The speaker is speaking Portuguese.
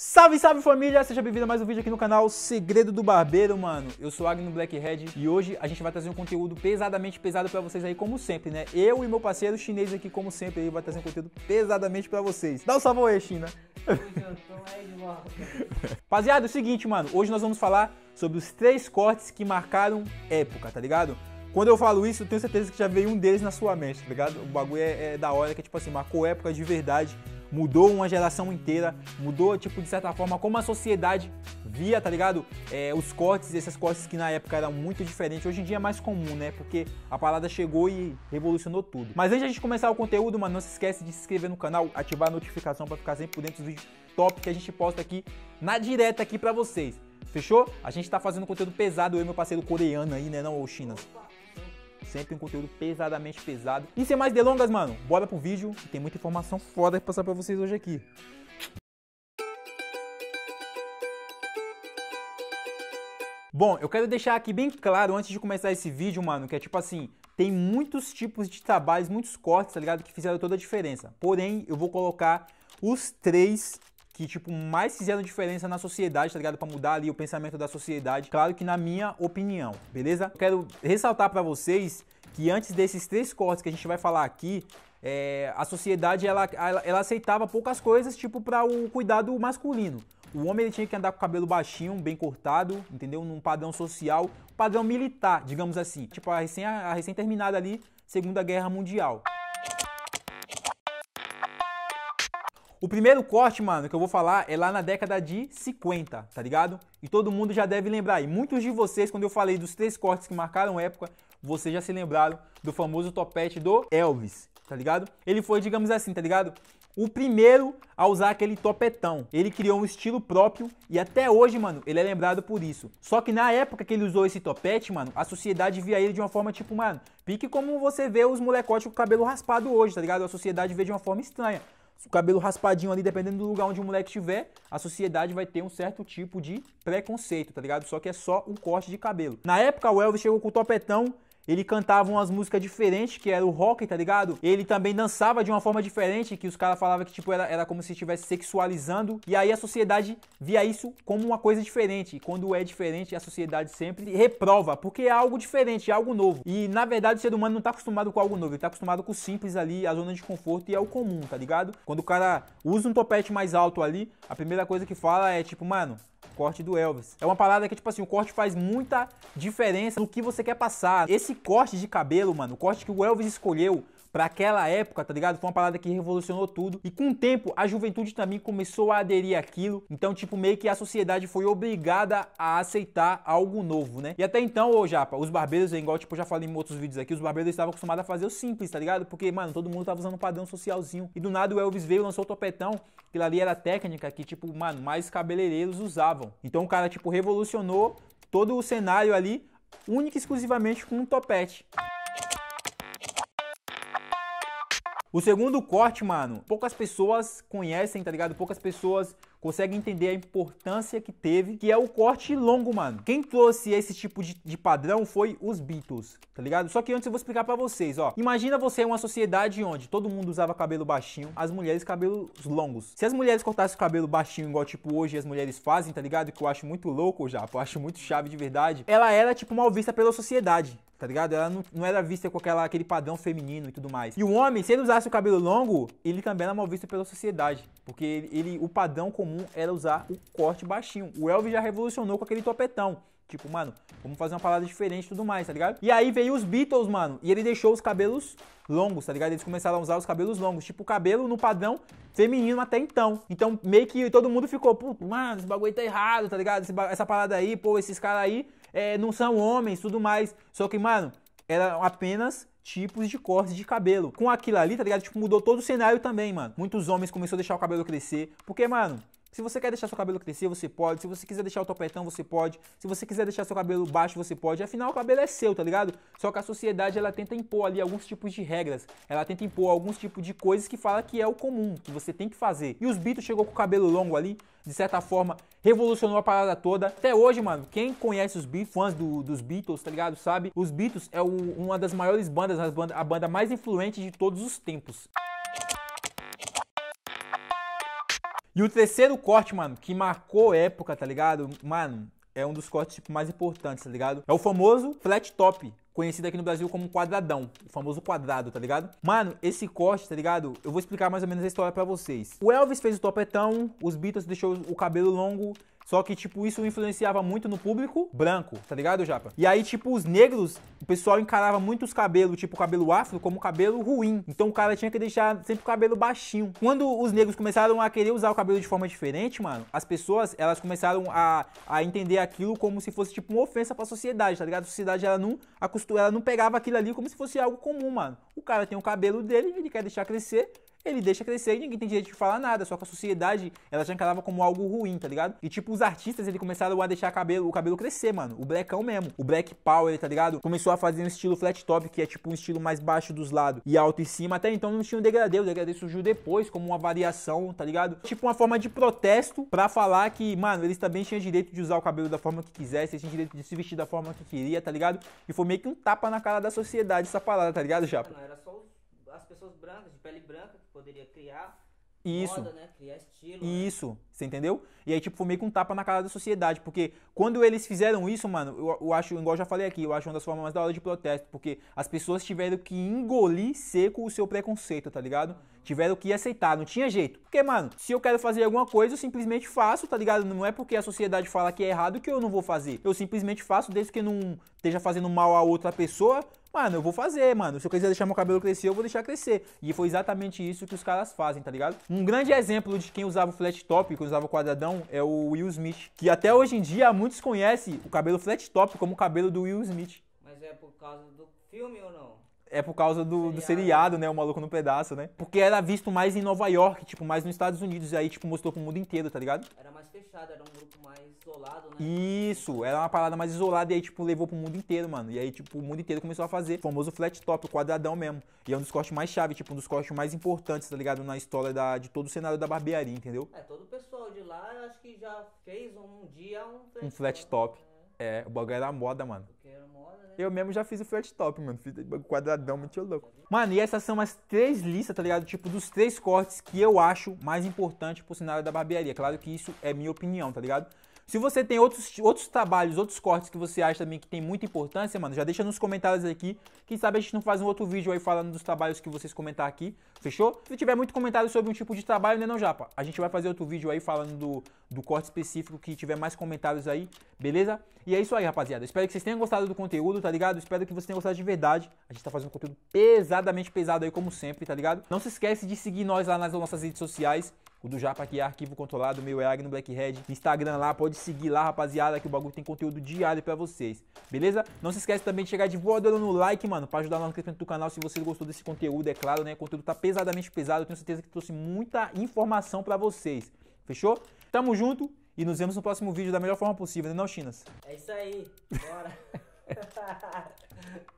Salve, salve família! Seja bem-vindo a mais um vídeo aqui no canal Segredo do Barbeiro, mano. Eu sou Agno Blackhead e hoje a gente vai trazer um conteúdo pesadamente pesado para vocês aí, como sempre, né? Eu e meu parceiro chinês aqui, como sempre, aí vai trazer um conteúdo pesadamente para vocês. Dá um salve aí, China! Rapaziada, é o seguinte, mano. Hoje nós vamos falar sobre os três cortes que marcaram época, tá ligado? Quando eu falo isso, eu tenho certeza que já veio um deles na sua mente, tá ligado? O bagulho é, é da hora, que é tipo assim, marcou época de verdade mudou uma geração inteira, mudou, tipo, de certa forma, como a sociedade via, tá ligado? É, os cortes, esses cortes que na época eram muito diferentes, hoje em dia é mais comum, né? Porque a parada chegou e revolucionou tudo. Mas antes de a gente começar o conteúdo, mano, não se esquece de se inscrever no canal, ativar a notificação para ficar sempre por dentro dos vídeos top que a gente posta aqui na direta aqui para vocês. Fechou? A gente tá fazendo conteúdo pesado, eu e meu parceiro coreano aí, né, não, ô Chinas? Sempre um conteúdo pesadamente pesado. E sem mais delongas, mano, bora pro vídeo. que Tem muita informação foda pra passar pra vocês hoje aqui. Bom, eu quero deixar aqui bem claro antes de começar esse vídeo, mano, que é tipo assim, tem muitos tipos de trabalhos, muitos cortes, tá ligado? Que fizeram toda a diferença. Porém, eu vou colocar os três que, tipo, mais fizeram diferença na sociedade, tá ligado? Pra mudar ali o pensamento da sociedade. Claro que na minha opinião, beleza? Quero ressaltar para vocês que antes desses três cortes que a gente vai falar aqui, é, a sociedade ela, ela, ela, aceitava poucas coisas, tipo, para o cuidado masculino. O homem ele tinha que andar com o cabelo baixinho, bem cortado, entendeu? Num padrão social, padrão militar, digamos assim. Tipo, a recém-terminada a recém ali, Segunda Guerra Mundial. O primeiro corte, mano, que eu vou falar é lá na década de 50, tá ligado? E todo mundo já deve lembrar. E muitos de vocês, quando eu falei dos três cortes que marcaram a época, vocês já se lembraram do famoso topete do Elvis, tá ligado? Ele foi, digamos assim, tá ligado? O primeiro a usar aquele topetão. Ele criou um estilo próprio e até hoje, mano, ele é lembrado por isso. Só que na época que ele usou esse topete, mano, a sociedade via ele de uma forma tipo, mano, pique como você vê os molecotes com o cabelo raspado hoje, tá ligado? A sociedade vê de uma forma estranha o cabelo raspadinho ali, dependendo do lugar onde o moleque estiver, a sociedade vai ter um certo tipo de preconceito, tá ligado? Só que é só um corte de cabelo. Na época, o Elvis chegou com o topetão ele cantava umas músicas diferentes, que era o rock, tá ligado? Ele também dançava de uma forma diferente, que os caras falavam que, tipo, era, era como se estivesse sexualizando. E aí a sociedade via isso como uma coisa diferente. E quando é diferente, a sociedade sempre reprova, porque é algo diferente, é algo novo. E na verdade o ser humano não tá acostumado com algo novo, ele tá acostumado com o simples ali, a zona de conforto e é o comum, tá ligado? Quando o cara usa um topete mais alto ali, a primeira coisa que fala é tipo, mano, corte do Elvis. É uma parada que, tipo assim, o corte faz muita diferença no que você quer passar. Esse corte de cabelo, mano, o corte que o Elvis escolheu para aquela época, tá ligado? Foi uma parada que revolucionou tudo. E com o tempo, a juventude também começou a aderir àquilo. Então, tipo, meio que a sociedade foi obrigada a aceitar algo novo, né? E até então, ô Japa, os barbeiros, é igual, tipo, eu já falei em outros vídeos aqui, os barbeiros estavam acostumados a fazer o simples, tá ligado? Porque, mano, todo mundo tava usando um padrão socialzinho. E do nada o Elvis veio, lançou o topetão, que ali era técnica que, tipo, mano, mais cabeleireiros usavam. Então o cara, tipo, revolucionou todo o cenário ali, única e exclusivamente com um topete. O segundo corte, mano, poucas pessoas conhecem, tá ligado? Poucas pessoas consegue entender a importância que teve, que é o corte longo, mano. Quem trouxe esse tipo de, de padrão foi os Beatles, tá ligado? Só que antes eu vou explicar para vocês, ó. Imagina você em uma sociedade onde todo mundo usava cabelo baixinho, as mulheres cabelos longos. Se as mulheres cortassem o cabelo baixinho igual tipo hoje as mulheres fazem, tá ligado? Que eu acho muito louco já, eu acho muito chave de verdade. Ela era tipo mal vista pela sociedade tá ligado? Ela não, não era vista com aquela, aquele padrão feminino e tudo mais. E o homem, se ele usasse o cabelo longo, ele também era mal visto pela sociedade, porque ele, ele o padrão comum era usar o corte baixinho. O Elvis já revolucionou com aquele topetão. Tipo, mano, vamos fazer uma parada diferente e tudo mais, tá ligado? E aí veio os Beatles, mano, e ele deixou os cabelos longos, tá ligado? Eles começaram a usar os cabelos longos, tipo, o cabelo no padrão feminino até então. Então, meio que todo mundo ficou, puto, mano, esse bagulho tá errado, tá ligado? essa parada aí, pô, esses caras aí é, não são homens, tudo mais. Só que, mano, eram apenas tipos de cortes de cabelo. Com aquilo ali, tá ligado? Tipo, mudou todo o cenário também, mano. Muitos homens começaram a deixar o cabelo crescer. Porque, mano, se você quer deixar seu cabelo crescer, você pode. Se você quiser deixar o topetão, você pode. Se você quiser deixar seu cabelo baixo, você pode. Afinal, o cabelo é seu, tá ligado? Só que a sociedade, ela tenta impor ali alguns tipos de regras. Ela tenta impor alguns tipos de coisas que fala que é o comum, que você tem que fazer. E os Beatles chegou com o cabelo longo ali, de certa forma, revolucionou a parada toda. Até hoje, mano, quem conhece os Beatles, fãs do, dos Beatles, tá ligado? Sabe? Os Beatles é o, uma das maiores bandas, a banda mais influente de todos os tempos. E o terceiro corte, mano, que marcou época, tá ligado? Mano, é um dos cortes tipo, mais importantes, tá ligado? É o famoso flat top conhecido aqui no Brasil como quadradão, o famoso quadrado, tá ligado? Mano, esse corte, tá ligado? Eu vou explicar mais ou menos a história para vocês. O Elvis fez o topetão, os Beatles deixou o cabelo longo, só que, tipo, isso influenciava muito no público branco, tá ligado, Japa? E aí, tipo, os negros, o pessoal encarava muito os cabelos, tipo, cabelo afro, como cabelo ruim. Então o cara tinha que deixar sempre o cabelo baixinho. Quando os negros começaram a querer usar o cabelo de forma diferente, mano, as pessoas, elas começaram a, a entender aquilo como se fosse, tipo, uma ofensa pra sociedade, tá ligado? A sociedade, ela não acostumava ela não pegava aquilo ali como se fosse algo comum, mano. O cara tem o cabelo dele, ele quer deixar crescer, ele deixa crescer e ninguém tem direito de falar nada, só que a sociedade, ela já encarava como algo ruim, tá ligado? E tipo, os artistas, eles começaram a deixar cabelo, o cabelo crescer, mano, o blackão mesmo, o black power, tá ligado? Começou a fazer um estilo flat top, que é tipo um estilo mais baixo dos lados e alto em cima, até então não tinha um degradê, o degradê surgiu depois como uma variação, tá ligado? Tipo uma forma de protesto para falar que, mano, eles também tinham direito de usar o cabelo da forma que quisesse, eles tinham direito de se vestir da forma que queria, tá ligado? E foi meio que um tapa na cara da sociedade essa parada, tá ligado, Japa? Não, era só o as pessoas brancas, de pele branca, que poderia criar isso. moda, né? Criar estilo. Né? Isso. Né? Você entendeu? E aí, tipo, foi meio que um tapa na cara da sociedade. Porque quando eles fizeram isso, mano, eu, eu acho, igual eu já falei aqui, eu acho uma das formas mais da hora de protesto. Porque as pessoas tiveram que engolir seco o seu preconceito, tá ligado? Tiveram que aceitar, não tinha jeito. Porque, mano, se eu quero fazer alguma coisa, eu simplesmente faço, tá ligado? Não é porque a sociedade fala que é errado que eu não vou fazer. Eu simplesmente faço, desde que não esteja fazendo mal a outra pessoa, mano, eu vou fazer, mano. Se eu quiser deixar meu cabelo crescer, eu vou deixar crescer. E foi exatamente isso que os caras fazem, tá ligado? Um grande exemplo de quem usava o flat top, usava o quadradão é o Will Smith. Que até hoje em dia muitos conhecem o cabelo flat top como o cabelo do Will Smith. Mas é por causa do filme ou não? é por causa do seriado. do seriado. né? O Maluco no Pedaço, né? Porque era visto mais em Nova York, tipo, mais nos Estados Unidos. E aí, tipo, mostrou pro mundo inteiro, tá ligado? Era mais fechado, era um grupo mais isolado, né? Isso, era uma parada mais isolada. E aí, tipo, levou pro mundo inteiro, mano. E aí, tipo, o mundo inteiro começou a fazer. O famoso flat top, o quadradão mesmo. E é um dos cortes mais chave, tipo, um dos cortes mais importantes, tá ligado? Na história da, de todo o cenário da barbearia, entendeu? É, todo o pessoal de lá, acho que já fez um dia um flat, um flat top. top. É, o bagulho era moda, mano. Porque era moda, né? Eu mesmo já fiz o flat top, mano. Fiz quadradão, muito louco. Mano, e essas são as três listas, tá ligado? Tipo, dos três cortes que eu acho mais importante pro cenário é da barbearia. Claro que isso é minha opinião, tá ligado? Se você tem outros, outros trabalhos, outros cortes que você acha também que tem muita importância, mano, já deixa nos comentários aqui. Quem sabe a gente não faz um outro vídeo aí falando dos trabalhos que vocês comentar aqui, fechou? Se tiver muito comentário sobre um tipo de trabalho, né não, Japa? A gente vai fazer outro vídeo aí falando do, do corte específico que tiver mais comentários aí, beleza? E é isso aí, rapaziada. Espero que vocês tenham gostado do conteúdo, tá ligado? Espero que vocês tenham gostado de verdade. A gente tá fazendo um conteúdo pesadamente pesado aí, como sempre, tá ligado? Não se esquece de seguir nós lá nas nossas redes sociais. O do Japa aqui é arquivo controlado, meu é Agno Black Red. Instagram lá, pode seguir lá, rapaziada, que o bagulho tem conteúdo diário para vocês. Beleza? Não se esquece também de chegar de voadora no like, mano, para ajudar no crescimento do canal. Se você gostou desse conteúdo, é claro, né? O conteúdo tá pesadamente pesado. Eu tenho certeza que trouxe muita informação para vocês. Fechou? Tamo junto e nos vemos no próximo vídeo da melhor forma possível, né, não, Chinas? É isso aí. Bora.